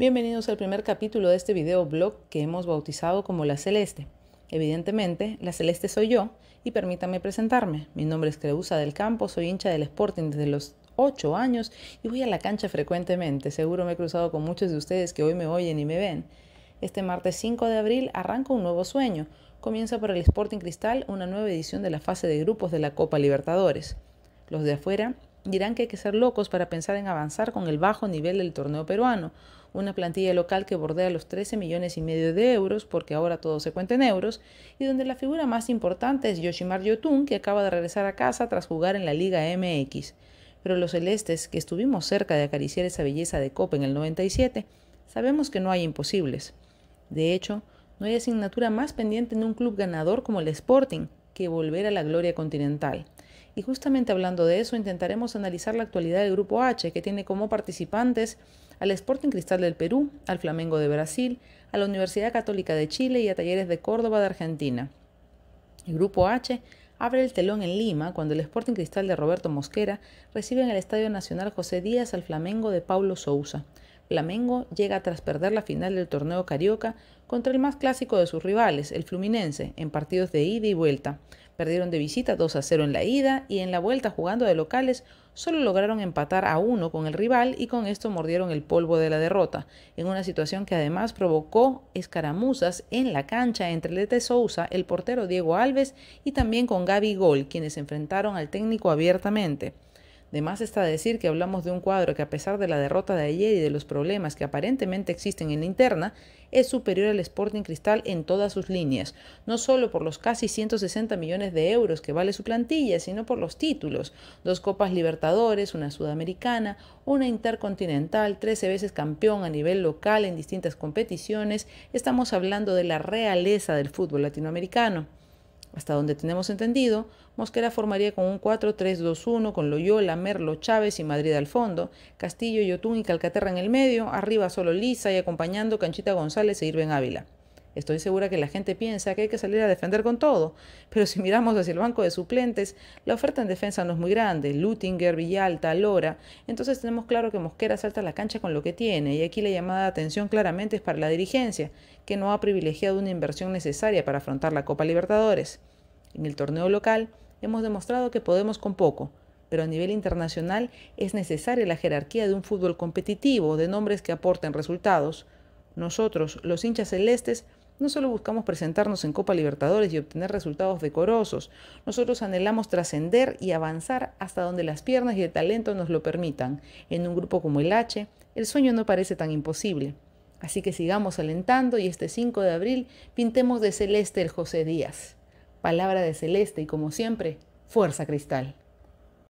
Bienvenidos al primer capítulo de este video blog que hemos bautizado como La Celeste. Evidentemente, La Celeste soy yo y permítame presentarme. Mi nombre es Creusa del Campo, soy hincha del Sporting desde los 8 años y voy a la cancha frecuentemente. Seguro me he cruzado con muchos de ustedes que hoy me oyen y me ven. Este martes 5 de abril arranca un nuevo sueño. Comienza por el Sporting Cristal una nueva edición de la fase de grupos de la Copa Libertadores. Los de afuera dirán que hay que ser locos para pensar en avanzar con el bajo nivel del torneo peruano una plantilla local que bordea los 13 millones y medio de euros, porque ahora todo se cuenta en euros, y donde la figura más importante es Yoshimar Yotun, que acaba de regresar a casa tras jugar en la Liga MX. Pero los celestes, que estuvimos cerca de acariciar esa belleza de Copa en el 97, sabemos que no hay imposibles. De hecho, no hay asignatura más pendiente en un club ganador como el Sporting que volver a la gloria continental. Y justamente hablando de eso, intentaremos analizar la actualidad del Grupo H, que tiene como participantes al Sporting Cristal del Perú, al Flamengo de Brasil, a la Universidad Católica de Chile y a Talleres de Córdoba de Argentina. El Grupo H abre el telón en Lima cuando el Sporting Cristal de Roberto Mosquera recibe en el Estadio Nacional José Díaz al Flamengo de Paulo Sousa. Flamengo llega tras perder la final del torneo carioca contra el más clásico de sus rivales, el Fluminense, en partidos de ida y vuelta. Perdieron de visita 2 a 0 en la ida y en la vuelta jugando de locales solo lograron empatar a uno con el rival y con esto mordieron el polvo de la derrota, en una situación que además provocó escaramuzas en la cancha entre Lete Sousa, el portero Diego Alves y también con Gaby Gol, quienes enfrentaron al técnico abiertamente. De más está decir que hablamos de un cuadro que a pesar de la derrota de ayer y de los problemas que aparentemente existen en la interna, es superior al Sporting Cristal en todas sus líneas, no solo por los casi 160 millones de euros que vale su plantilla, sino por los títulos, dos Copas Libertadores, una Sudamericana, una Intercontinental, 13 veces campeón a nivel local en distintas competiciones, estamos hablando de la realeza del fútbol latinoamericano. Hasta donde tenemos entendido, Mosquera formaría con un 4-3-2-1 con Loyola, Merlo, Chávez y Madrid al fondo, Castillo, Yotún y Calcaterra en el medio, arriba solo Lisa y acompañando Canchita González e Irben Ávila. Estoy segura que la gente piensa que hay que salir a defender con todo, pero si miramos hacia el banco de suplentes, la oferta en defensa no es muy grande. Lutinger, Villalta, Lora. Entonces tenemos claro que Mosquera salta a la cancha con lo que tiene, y aquí la llamada de atención claramente es para la dirigencia, que no ha privilegiado una inversión necesaria para afrontar la Copa Libertadores. En el torneo local hemos demostrado que podemos con poco, pero a nivel internacional es necesaria la jerarquía de un fútbol competitivo, de nombres que aporten resultados. Nosotros, los hinchas celestes, no solo buscamos presentarnos en Copa Libertadores y obtener resultados decorosos, nosotros anhelamos trascender y avanzar hasta donde las piernas y el talento nos lo permitan. En un grupo como el H, el sueño no parece tan imposible. Así que sigamos alentando y este 5 de abril pintemos de celeste el José Díaz. Palabra de celeste y como siempre, fuerza cristal.